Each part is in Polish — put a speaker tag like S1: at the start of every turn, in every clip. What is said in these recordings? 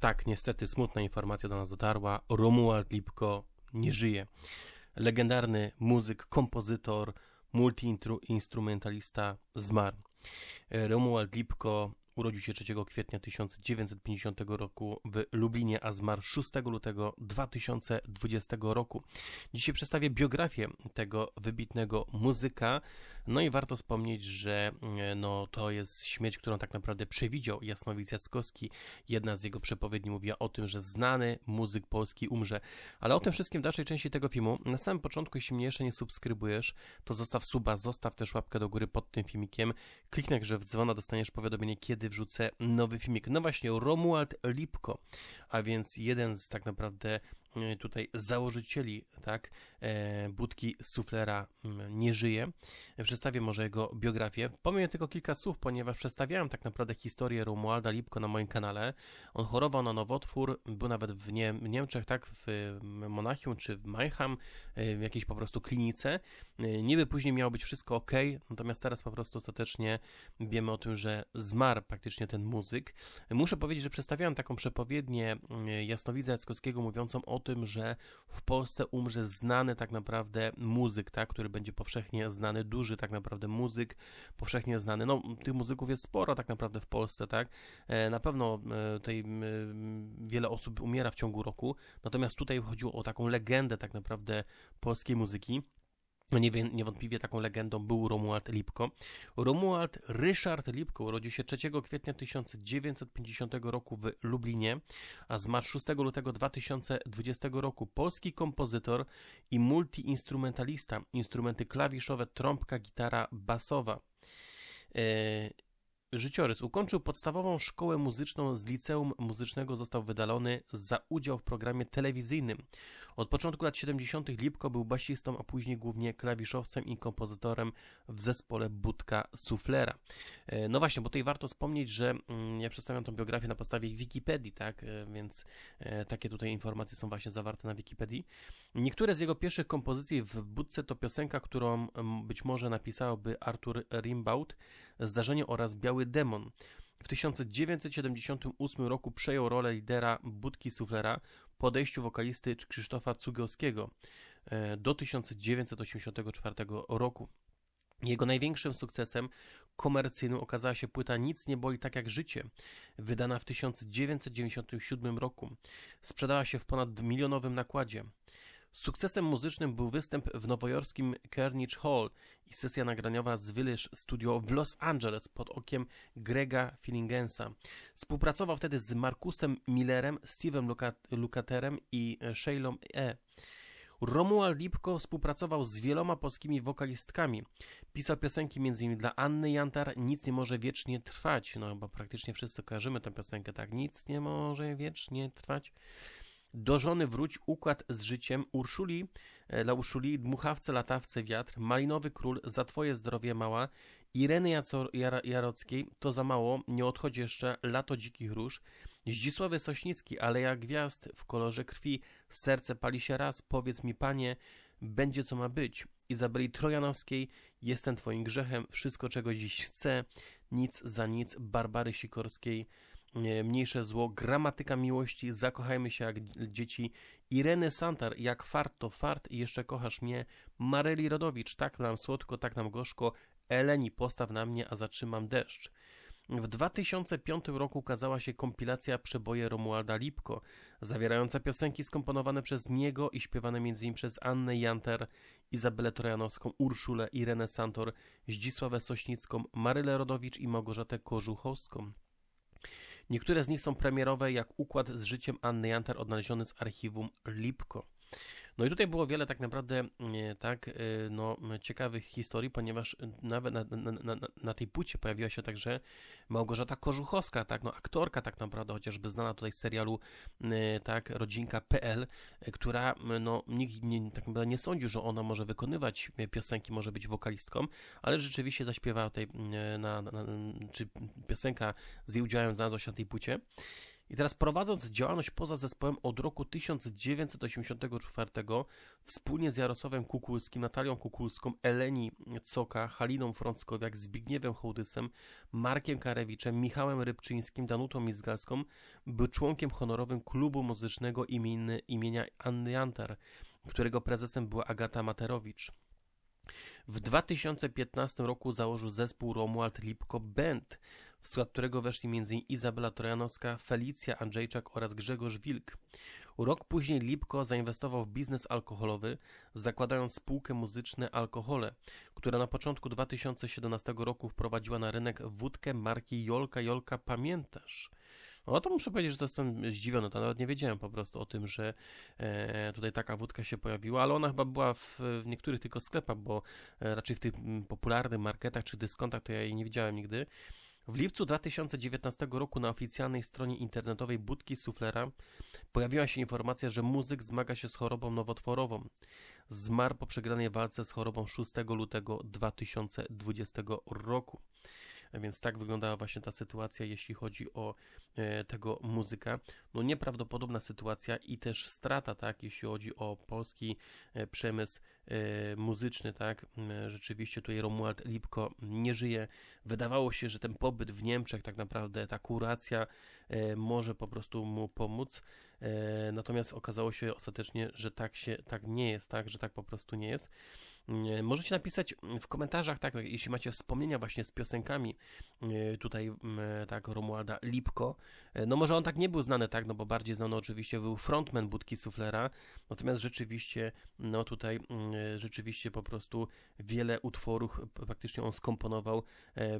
S1: Tak, niestety smutna informacja do nas dotarła. Romuald Lipko nie żyje. Legendarny muzyk, kompozytor, multiinstrumentalista zmarł. E, Romuald Lipko Urodził się 3 kwietnia 1950 roku w Lublinie, a zmarł 6 lutego 2020 roku. Dzisiaj przedstawię biografię tego wybitnego muzyka. No i warto wspomnieć, że mm, no, to jest śmierć, którą tak naprawdę przewidział Jasnowic Jaskowski. Jedna z jego przepowiedni mówiła o tym, że znany muzyk polski umrze. Ale o tym wszystkim w dalszej części tego filmu. Na samym początku, jeśli mnie jeszcze nie subskrybujesz, to zostaw suba, zostaw też łapkę do góry pod tym filmikiem. Kliknij, że w dzwona, dostaniesz powiadomienie, kiedy kiedy wrzucę nowy filmik. No właśnie, Romuald Lipko, a więc jeden z tak naprawdę E, tutaj założycieli tak, e, budki suflera mm, nie żyje. Przedstawię może jego biografię. Pomyję tylko kilka słów, ponieważ przedstawiałem tak naprawdę historię Romualda Lipko na moim kanale. On chorował na nowotwór, był nawet w, nie Niemczech, tak, w Monachium czy w Mainham, e, w jakiejś po prostu klinice. Niby później miało być wszystko ok, natomiast teraz po prostu ostatecznie wiemy o tym, że zmarł praktycznie ten muzyk. Muszę powiedzieć, że przedstawiałem taką przepowiednię Jasnowidza Jackowskiego mówiącą o tym, że w Polsce umrze znany tak naprawdę muzyk, tak, który będzie powszechnie znany, duży tak naprawdę muzyk, powszechnie znany. No, tych muzyków jest sporo tak naprawdę w Polsce, tak. E, na pewno e, tej, wiele osób umiera w ciągu roku, natomiast tutaj chodziło o taką legendę tak naprawdę polskiej muzyki. No nie, niewątpliwie taką legendą był Romuald Lipko. Romuald Ryszard Lipko urodził się 3 kwietnia 1950 roku w Lublinie, a zmarł 6 lutego 2020 roku. Polski kompozytor i multiinstrumentalista. Instrumenty klawiszowe, trąbka, gitara basowa. E, Życiorys. Ukończył podstawową szkołę muzyczną z liceum muzycznego, został wydalony za udział w programie telewizyjnym. Od początku lat 70. Lipko był basistą, a później głównie klawiszowcem i kompozytorem w zespole Budka Suflera. E, no właśnie, bo tutaj warto wspomnieć, że mm, ja przedstawiam tę biografię na podstawie Wikipedii, tak? E, więc e, takie tutaj informacje są właśnie zawarte na Wikipedii. Niektóre z jego pierwszych kompozycji w Budce to piosenka, którą być może napisałby Artur Rimbaud, Zdarzenie oraz Biały Biały Demon. W 1978 roku przejął rolę lidera Budki Suflera po odejściu wokalisty Krzysztofa Cugowskiego e, do 1984 roku. Jego największym sukcesem komercyjnym okazała się płyta Nic nie boli tak jak życie, wydana w 1997 roku. Sprzedała się w ponad milionowym nakładzie. Sukcesem muzycznym był występ w nowojorskim Carnage Hall i sesja nagraniowa z Village Studio w Los Angeles pod okiem Grega Fillingensa. Współpracował wtedy z Markusem Millerem, Steve'em Lukat Lukaterem i Shailą E. Romuald Lipko współpracował z wieloma polskimi wokalistkami. Pisał piosenki m.in. dla Anny Jantar, Nic nie może wiecznie trwać, no bo praktycznie wszyscy kojarzymy tę piosenkę, tak? Nic nie może wiecznie trwać. Do żony wróć układ z życiem Urszuli, e, dla Urszuli dmuchawce, latawce, wiatr, malinowy król, za twoje zdrowie mała, Ireny Jacor, Jar Jarockiej, to za mało, nie odchodzi jeszcze lato dzikich róż, Zdzisławy Sośnicki, aleja gwiazd, w kolorze krwi, serce pali się raz, powiedz mi panie, będzie co ma być. Izabeli Trojanowskiej, jestem twoim grzechem, wszystko czego dziś chcę, nic za nic, Barbary Sikorskiej, E, mniejsze zło, gramatyka miłości, zakochajmy się jak dzieci, Irene Santar, jak fart to fart i jeszcze kochasz mnie, Mareli Rodowicz, tak nam słodko, tak nam gorzko, Eleni postaw na mnie, a zatrzymam deszcz. W 2005 roku ukazała się kompilacja Przeboje Romualda Lipko, zawierająca piosenki skomponowane przez niego i śpiewane m.in. przez Annę Janter, Izabelę Trojanowską, Urszulę, Irenę Santor, Zdzisławę Sośnicką, Marylę Rodowicz i Małgorzatę Kożuchowską. Niektóre z nich są premierowe, jak układ z życiem Anny Jantar odnaleziony z archiwum Lipko. No i tutaj było wiele tak naprawdę e, tak e, no, ciekawych historii, ponieważ nawet na, na, na, na tej płycie pojawiła się także Małgorzata Korzuchowska, tak, no aktorka tak naprawdę, chociażby znana tutaj z serialu e, tak, rodzinka.pl, która no nikt nie, tak naprawdę nie sądził, że ona może wykonywać piosenki, może być wokalistką, ale rzeczywiście zaśpiewała tej, na, czy piosenka z jej udziałem znalazła się na tej płycie. I teraz prowadząc działalność poza zespołem od roku 1984 wspólnie z Jarosławem Kukulskim, Natalią Kukulską, Eleni Coka, Haliną Frąckowiak, Zbigniewem Hołdysem, Markiem Karewiczem, Michałem Rybczyńskim, Danutą Mizgalską był członkiem honorowym klubu muzycznego imienny, imienia Anny Jantar, którego prezesem była Agata Materowicz. W 2015 roku założył zespół Romuald Lipko Band, w skład którego weszli m.in. Izabela Trojanowska, Felicja Andrzejczak oraz Grzegorz Wilk. Rok później Lipko zainwestował w biznes alkoholowy, zakładając spółkę muzyczne Alkohole, która na początku 2017 roku wprowadziła na rynek wódkę marki Jolka Jolka Pamiętasz. No to muszę powiedzieć, że to jestem zdziwiony, to nawet nie wiedziałem po prostu o tym, że e, tutaj taka wódka się pojawiła, ale ona chyba była w, niektórych tylko sklepach, bo e, raczej w tych popularnych marketach czy dyskontach to ja jej nie widziałem nigdy. W lipcu 2019 roku na oficjalnej stronie internetowej Budki Suflera pojawiła się informacja, że muzyk zmaga się z chorobą nowotworową. Zmarł po przegranej walce z chorobą 6 lutego 2020 roku. Więc tak wyglądała właśnie ta sytuacja, jeśli chodzi o e, tego muzyka. No nieprawdopodobna sytuacja i też strata, tak, jeśli chodzi o polski e, przemysł e, muzyczny, tak. Rzeczywiście tutaj Romuald Lipko nie żyje. Wydawało się, że ten pobyt w Niemczech, tak naprawdę ta kuracja może po prostu mu pomóc. Natomiast okazało się ostatecznie, że tak się, tak nie jest, tak, że tak po prostu nie jest. E, możecie napisać mm, w komentarzach, tak, jeśli macie wspomnienia właśnie z piosenkami e, tutaj, mm, e, tak, Romualda Lipko. No może on tak nie był znany, tak, no bo bardziej znany oczywiście był frontman Budki Suflera, natomiast rzeczywiście, no tutaj mm, rzeczywiście po prostu wiele utworów praktycznie on skomponował,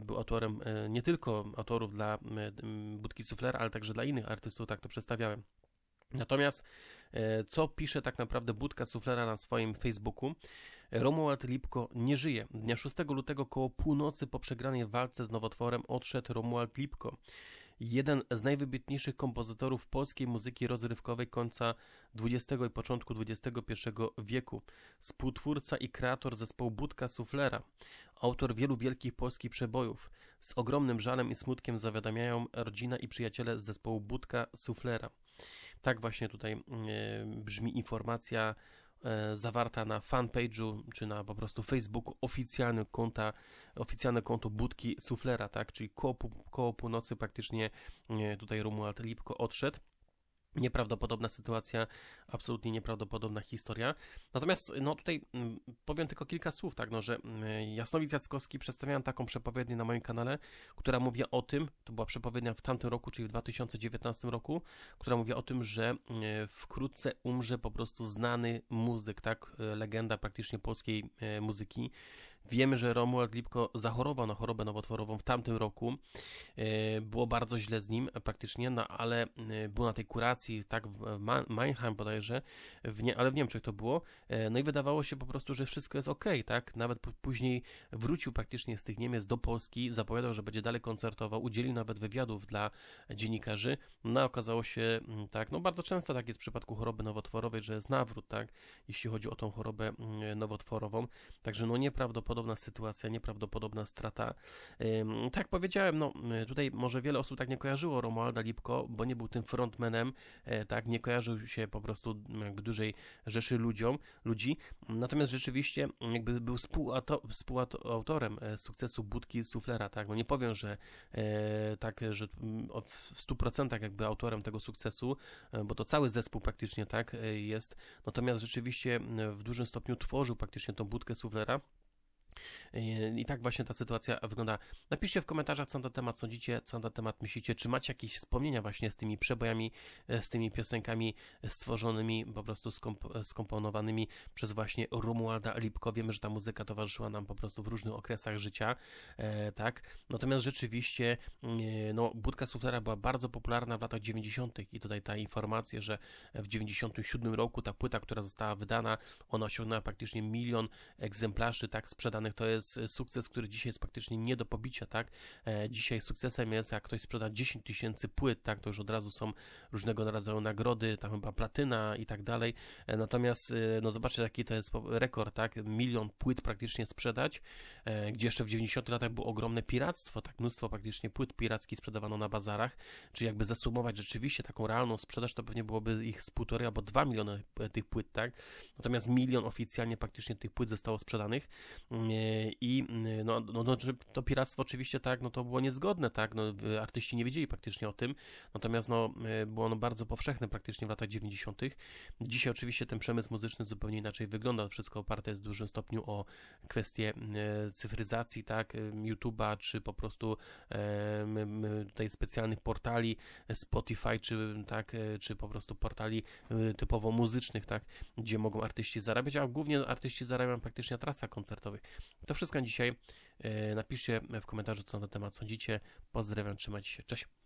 S1: był autorem nie tylko autorów dla Budki Suflera, ale także dla innych artystów, tak to przedstawiałem. Natomiast e, co pisze tak naprawdę Budka Suflera na swoim Facebooku? Romuald Lipko nie żyje. Dnia 6 lutego koło północy po przegranej walce z nowotworem odszedł Romuald Lipko. Jeden z najwybitniejszych kompozytorów polskiej muzyki rozrywkowej końca XX i początku XXI wieku. Współtwórca i kreator zespołu Budka Suflera. Autor wielu wielkich polskich przebojów. Z ogromnym żalem i smutkiem zawiadamiają rodzina i przyjaciele z zespołu Budka Suflera. Tak właśnie tutaj e, brzmi informacja e, zawarta na fanpage'u, czy na po prostu Facebooku oficjalne, konta, oficjalne konto budki Suflera, tak, czyli koło, koło północy praktycznie e, tutaj Romuald Lipko odszedł. Nieprawdopodobna sytuacja, absolutnie nieprawdopodobna historia. Natomiast no tutaj mm, powiem tylko kilka słów, tak, no, że mm, Jasnowic Jackowski przedstawiałem taką przepowiednię na moim kanale, która mówi o tym, to była przepowiednia w tamtym roku, czyli w 2019 roku, która mówi o tym, że mm, wkrótce umrze po prostu znany muzyk, tak, e, legenda praktycznie polskiej e, muzyki, Wiemy, że Romuald Lipko zachorował na chorobę nowotworową w tamtym roku. E, było bardzo źle z nim praktycznie, no ale e, był na tej kuracji, tak w Mannheim bodajże, w nie, ale w Niemczech to było. E, no i wydawało się po prostu, że wszystko jest ok, tak? Nawet później wrócił praktycznie z tych Niemiec do Polski, zapowiadał, że będzie dalej koncertował, udzielił nawet wywiadów dla dziennikarzy. No okazało się mm, tak, no bardzo często tak jest w przypadku choroby nowotworowej, że jest nawrót, tak? Jeśli chodzi o tą chorobę mm, nowotworową. Także no nieprawdopodobne nieprawdopodobna sytuacja, nieprawdopodobna strata. Tak powiedziałem, no y, tutaj może wiele osób tak nie kojarzyło Romualda Lipko, bo nie był tym frontmanem, e, tak, nie kojarzył się po prostu mm, jakby dużej rzeszy ludziom, ludzi, natomiast rzeczywiście mm, jakby był współautorem e, sukcesu Budki Suflera, tak, no nie powiem, że e, tak, że mm, w 100% jakby autorem tego sukcesu, bo to cały zespół praktycznie tak jest, natomiast rzeczywiście w dużym stopniu tworzył praktycznie tą Budkę Suflera, E, I tak właśnie ta sytuacja wygląda. Napiszcie w komentarzach, co na ten temat sądzicie, co na ten temat myślicie, czy macie jakieś wspomnienia właśnie z tymi przebojami, e, z tymi piosenkami stworzonymi, po prostu skomp- e, skomponowanymi przez właśnie Romualda Lipko. Wiemy, że ta muzyka towarzyszyła nam po prostu w różnych okresach życia, tak? Natomiast rzeczywiście, no, budka suflera była bardzo popularna w latach 90. i tutaj ta informacja, że w 97 roku ta płyta, która została wydana, ona osiągnęła praktycznie milion egzemplarzy, tak, sprzedanych danych to jest e, sukces, który dzisiaj jest praktycznie nie do pobicia, tak? E, dzisiaj sukcesem jest, jak ktoś sprzeda 10 tysięcy płyt, tak? To już od razu są różnego rodzaju nagrody, tam chyba platyna i tak dalej. E, natomiast, no zobaczcie, jaki to jest rekord, tak? Milion płyt praktycznie sprzedać, gdzie jeszcze w 90 latach było ogromne piractwo, tak? Mnóstwo praktycznie płyt pirackich sprzedawano na bazarach, czyli jakby zasumować rzeczywiście taką realną sprzedaż, to pewnie byłoby ich z półtorej albo dwa miliony tych płyt, tak? Natomiast milion oficjalnie praktycznie tych płyt zostało sprzedanych. Mm, i y, no, no, no, to piractwo oczywiście tak, no to było niezgodne, tak, no, artyści nie wiedzieli praktycznie o tym, natomiast no, y, było ono bardzo powszechne praktycznie w latach 90. Dzisiaj oczywiście ten przemysł muzyczny zupełnie inaczej wygląda, wszystko oparte jest w dużym stopniu o kwestie y, cyfryzacji, tak, YouTube'a, czy po prostu e, tutaj specjalnych portali Spotify, czy tak, e, czy po prostu portali typowo muzycznych, tak, gdzie mogą artyści zarabiać, a głównie artyści zarabiają praktycznie na trasach koncertowych. To wszystko na dzisiaj. E, napiszcie w komentarzu, co na ten temat sądzicie. Pozdrawiam, trzymajcie się, cześć.